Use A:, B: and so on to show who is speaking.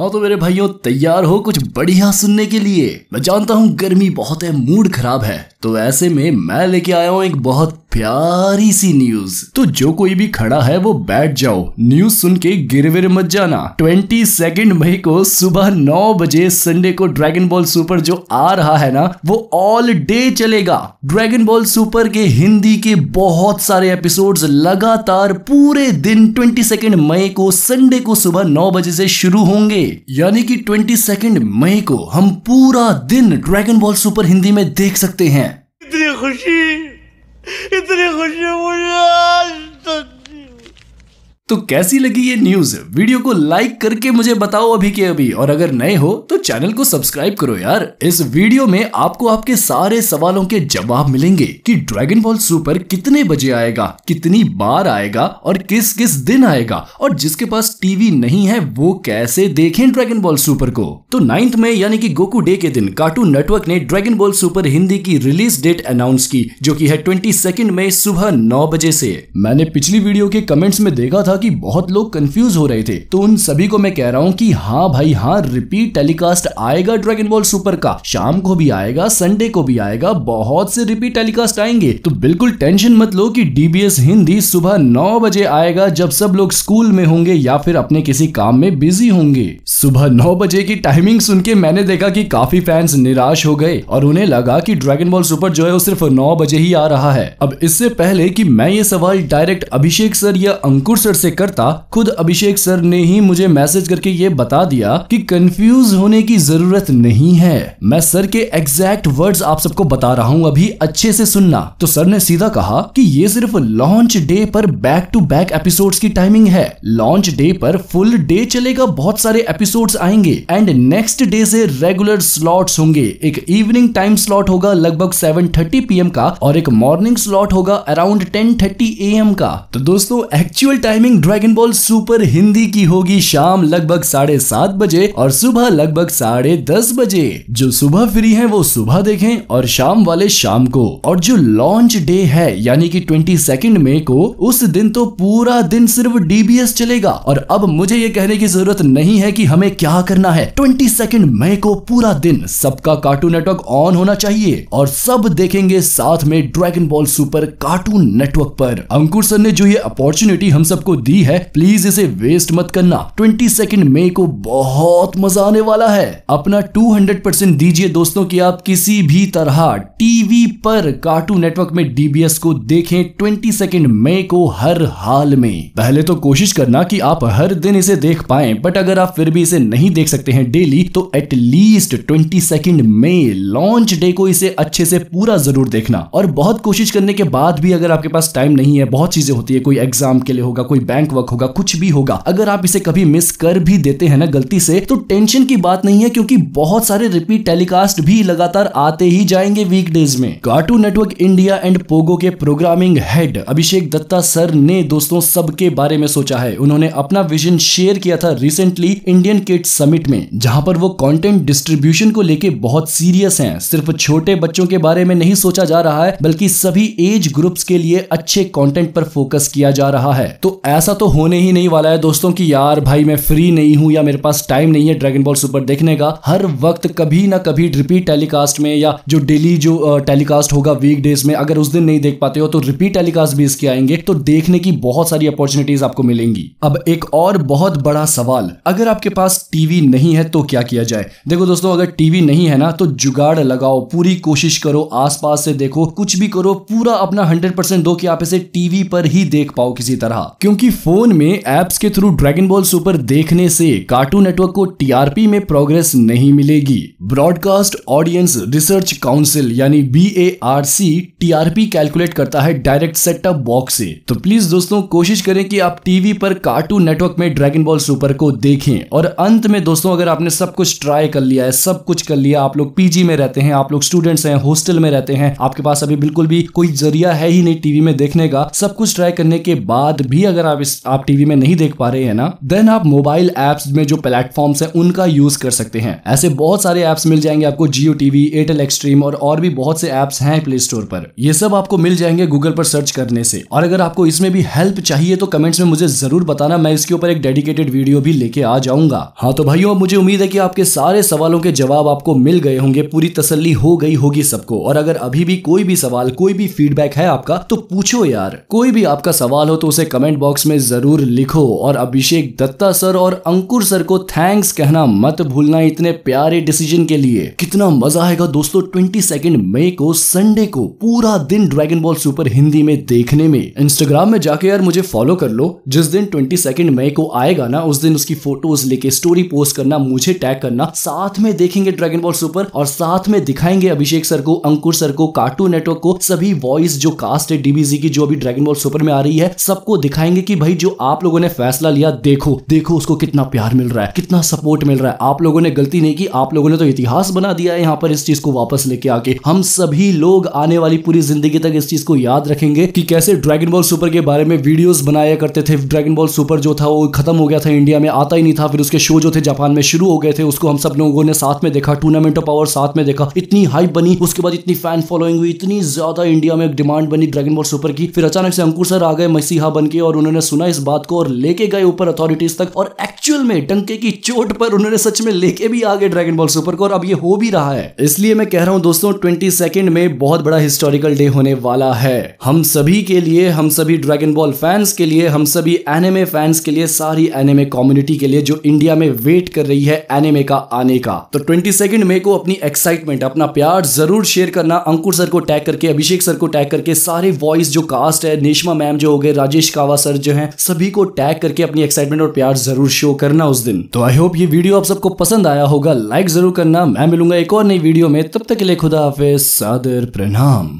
A: हाँ तो मेरे भाइयों तैयार हो कुछ बढ़िया सुनने के लिए मैं जानता हूँ गर्मी बहुत है मूड खराब है तो ऐसे में मैं लेके आया हूँ एक बहुत प्यारी सी न्यूज तो जो कोई भी खड़ा है वो बैठ जाओ न्यूज सुन के गिरविर मत जाना ट्वेंटी सेकेंड मई को सुबह नौ बजे संडे को ड्रैगन बॉल सुपर जो आ रहा है ना वो ऑल डे चलेगा ड्रैगन बॉल सुपर के हिंदी के बहुत सारे एपिसोड्स लगातार पूरे दिन ट्वेंटी सेकेंड मई को संडे को सुबह नौ बजे से शुरू होंगे यानी कि ट्वेंटी सेकेंड मई को हम पूरा दिन ड्रैगन बॉल सुपर हिंदी में देख सकते हैं 好事，这里好事不是。तो कैसी लगी ये न्यूज वीडियो को लाइक करके मुझे बताओ अभी के अभी और अगर नए हो तो चैनल को सब्सक्राइब करो यार इस वीडियो में आपको आपके सारे सवालों के जवाब मिलेंगे कि ड्रैगन बॉल सुपर कितने बजे आएगा कितनी बार आएगा और किस किस दिन आएगा और जिसके पास टीवी नहीं है वो कैसे देखें ड्रैगन बॉल सुपर को तो नाइन्थ में यानी कि गोकू डे के दिन कार्टून नेटवर्क ने ड्रैगन बॉल सुपर हिंदी की रिलीज डेट अनाउंस की जो की है ट्वेंटी में सुबह नौ बजे से मैंने पिछली वीडियो के कमेंट्स में देखा था कि बहुत लोग कंफ्यूज हो रहे थे तो उन सभी को मैं कह रहा हूँ कि हाँ भाई हाँ रिपीट टेलीकास्ट आएगा ड्रैगन बॉल सुपर का शाम को भी आएगा संडे को भी आएगा बहुत से रिपीट टेलीकास्ट आएंगे तो बिल्कुल टेंशन मत लो कि डीबीएस हिंदी सुबह नौ बजे आएगा जब सब लोग स्कूल में होंगे या फिर अपने किसी काम में बिजी होंगे सुबह नौ बजे की टाइमिंग सुन के मैंने देखा की काफी फैंस निराश हो गए और उन्हें लगा की ड्रैगन बॉल सुपर जो है वो सिर्फ नौ बजे ही आ रहा है अब इससे पहले की मैं ये सवाल डायरेक्ट अभिषेक सर या अंकुर सर से करता खुद अभिषेक सर ने ही मुझे मैसेज करके ये बता दिया कि कंफ्यूज होने की जरूरत नहीं है मैं सर के एग्जैक्ट वर्ड्स आप सबको बता रहा हूँ अभी अच्छे से सुनना तो सर ने सीधा कहा कि ये सिर्फ लॉन्च डे पर बैक टू बैक एपिसोड की टाइमिंग है लॉन्च डे पर फुल डे चलेगा बहुत सारे एपिसोड आएंगे एंड नेक्स्ट डे से रेगुलर स्लॉट होंगे एक इवनिंग टाइम स्लॉट होगा लगभग 7:30 पीएम का और एक मॉर्निंग स्लॉट होगा अराउंड टेन थर्टी एम का तो दोस्तों actual timing Dragon Ball Super Hindi की होगी शाम लगभग साढ़े सात बजे और सुबह लगभग साढ़े दस बजे जो सुबह फ्री है वो सुबह देखें और शाम वाले शाम को और जो लॉन्च डे है यानी कि ट्वेंटी सेकेंड मई को उस दिन तो पूरा दिन सिर्फ डीबीएस चलेगा और अब मुझे ये कहने की जरूरत नहीं है कि हमें क्या करना है ट्वेंटी सेकेंड मई को पूरा दिन सबका कार्टून नेटवर्क ऑन होना चाहिए और सब देखेंगे साथ में Dragon Ball Super Cartoon Network पर अंकुर सर ने जो ये अपॉर्चुनिटी हम सबको दी है प्लीज इसे वेस्ट मत करना ट्वेंटी सेकेंड मई को बहुत मजा आने वाला है अपना टू हंड्रेड परसेंट दीजिए दोस्तों की आप किसी भी तरह टीवी पर कार्टून नेटवर्क में डीबीएस को देखें ट्वेंटी सेकेंड मई को हर हाल में पहले तो कोशिश करना कि आप हर दिन इसे देख पाए बट अगर आप फिर भी इसे नहीं देख सकते हैं डेली तो at least twenty second May launch day को इसे अच्छे से पूरा जरूर देखना और बहुत कोशिश करने के बाद भी अगर आपके पास टाइम नहीं है बहुत चीजें होती है कोई एग्जाम के लिए होगा कोई बैंक वर्क होगा कुछ भी होगा अगर आप इसे कभी मिस कर भी देते हैं ना गलती से तो टेंशन की बात नहीं है क्योंकि बहुत सारे रिपीट टेलीकास्ट भी लगातार आते ही जाएंगे वीकडेज में Cartoon Network India and Pogo के programming head Abhishek Dutta sir ने दोस्तों सबके बारे में सोचा है उन्होंने अपना विजन शेयर किया था रिसेंटली इंडियन किड समिट में जहाँ पर वो कॉन्टेंट डिस्ट्रीब्यूशन को लेके बहुत सीरियस है सिर्फ छोटे बच्चों के बारे में नहीं सोचा जा रहा है बल्कि सभी एज ग्रुप्स के लिए अच्छे कंटेंट पर फोकस किया जा रहा है तो ऐसा ऐसा तो होने ही नहीं वाला है दोस्तों कि यार भाई मैं फ्री नहीं हूँ या मेरे पास टाइम नहीं है ड्रैगन बॉल सुपर देखने का हर वक्त कभी ना कभी रिपीट टेलीकास्ट में या जो डेली जो टेलीकास्ट होगा वीक डेज में अगर उस दिन नहीं देख पाते हो तो रिपीट टेलीकास्ट भी इसके आएंगे तो देखने की बहुत सारी अपॉर्चुनिटीज आपको मिलेंगी अब एक और बहुत बड़ा सवाल अगर आपके पास टीवी नहीं है तो क्या किया जाए देखो दोस्तों अगर टीवी नहीं है ना तो जुगाड़ लगाओ पूरी कोशिश करो आसपास से देखो कुछ भी करो पूरा अपना हंड्रेड परसेंट दो कि आप इसे टीवी पर ही देख पाओ किसी तरह क्योंकि फोन में एप्स के थ्रू ड्रैगन बॉल सुपर देखने से कार्टून नेटवर्क को टीआरपी में प्रोग्रेस नहीं मिलेगी ब्रॉडकास्ट ऑडियंस रिसर्च काउंसिल यानी बी टीआरपी कैलकुलेट करता है डायरेक्ट सेट अप बॉक्स से तो प्लीज दोस्तों कोशिश करें कि आप टीवी पर कार्टून नेटवर्क में ड्रैगन बॉल सुपर को देखें और अंत में दोस्तों अगर आपने सब कुछ ट्राई कर लिया है सब कुछ कर लिया आप लोग पीजी में रहते हैं आप लोग स्टूडेंट्स हैं हॉस्टल में रहते हैं आपके पास अभी बिल्कुल भी कोई जरिया है ही नहीं टीवी में देखने का सब कुछ ट्राई करने के बाद भी अगर आप आप इस आप टीवी में नहीं देख पा रहे हैं ना देन आप मोबाइल एप्स में जो प्लेटफॉर्म्स हैं उनका यूज कर सकते हैं ऐसे बहुत सारे एप्स मिल जाएंगे आपको जियो टीवी एयरटेल एक्सट्रीम और और भी बहुत से एप्स हैं प्ले स्टोर पर ये सब आपको मिल जाएंगे गूगल पर सर्च करने से और अगर आपको इसमें भी हेल्प चाहिए तो कमेंट्स में मुझे जरूर बताना मैं इसके ऊपर एक डेडिकेटेड वीडियो भी लेके आ जाऊंगा हाँ तो भाइयों मुझे उम्मीद है कि आपके सारे सवालों के जवाब आपको मिल गए होंगे पूरी तसल्ली हो गई होगी सबको और अगर अभी भी कोई भी सवाल कोई भी फीडबैक है आपका तो पूछो यार कोई भी आपका सवाल हो तो उसे कमेंट बॉक्स में ज़रूर लिखो और अभिषेक दत्ता सर और अंकुर सर को थैंक्स कहना मत भूलना इतने प्यारे डिसीजन के लिए कितना मजा आएगा दोस्तों ट्वेंटी सेकेंड मई को संडे को पूरा दिन ड्रैगन बॉल सुपर हिंदी में देखने में इंस्टाग्राम में जाके यार मुझे फॉलो कर लो जिस दिन ट्वेंटी सेकेंड मई को आएगा ना उस दिन उसकी फोटोज लेके स्टोरी पोस्ट करना मुझे टैग करना साथ में देखेंगे ड्रैगन बॉल सुपर और साथ में दिखाएंगे अभिषेक सर को अंकुर सर को कार्टून नेटवर्क को सभी वॉइस जो कास्ट है डीबीजी की जो अभी ड्रैगन बॉल सुपर में आ रही है सबको दिखाएंगे कि भाई जो आप लोगों ने फैसला लिया देखो देखो उसको कितना प्यार मिल रहा है कितना सपोर्ट मिल रहा है आप लोगों ने गलती नहीं की आप लोगों ने तो इतिहास बना दिया है यहाँ पर इस चीज को वापस लेके आके हम सभी लोग आने वाली पूरी जिंदगी तक इस चीज को याद रखेंगे कि कैसे ड्रैगन बॉल सुपर के बारे में वीडियो बनाया करते थे ड्रैगन बॉल सुपर जो था वो खत्म हो गया था इंडिया में आता ही नहीं था फिर उसके शो जो थे जापान में शुरू हो गए थे उसको हम सब लोगों ने साथ में देखा टूर्नामेंट ऑफ पावर साथ में देखा इतनी हाइप बनी उसके बाद इतनी फैन फॉलोइंग हुई इतनी ज्यादा इंडिया में डिमांड बनी ड्रैगन बॉल सुपर की फिर अचानक से अंकुर सर आ गए मसीहा बन के और उन्होंने सुना इस बात को और लेके गए ऊपर अथॉरिटीज तक और एक्चुअल में डंके की चोट पर उन्होंने सच में लेके भी आगे ड्रैगन बॉल सुपर को और अब ये हो भी रहा है इसलिए मैं कह रहा हूँ दोस्तों ट्वेंटी सेकेंड में बहुत बड़ा हिस्टोरिकल डे होने वाला है हम सभी के लिए हम सभी ड्रैगन बॉल फैंस के लिए हम सभी एनेमे फैंस के लिए सारी एनेमे कम्युनिटी के लिए जो इंडिया में वेट कर रही है एनेमे का आने का तो ट्वेंटी सेकेंड मे को अपनी एक्साइटमेंट अपना प्यार जरूर शेयर करना अंकुर सर को टैग करके अभिषेक सर को टैग करके सारे वॉइस जो कास्ट है नेशमा मैम जो हो गए राजेश कावा सर जो है हैं सभी को टैग करके अपनी एक्साइटमेंट और प्यार जरूर शो करना उस दिन तो आई होप ये वीडियो आप सबको पसंद आया होगा लाइक जरूर करना मैं मिलूंगा एक और नई वीडियो में तब तक के लिए खुदा हाफिज सादर प्रणाम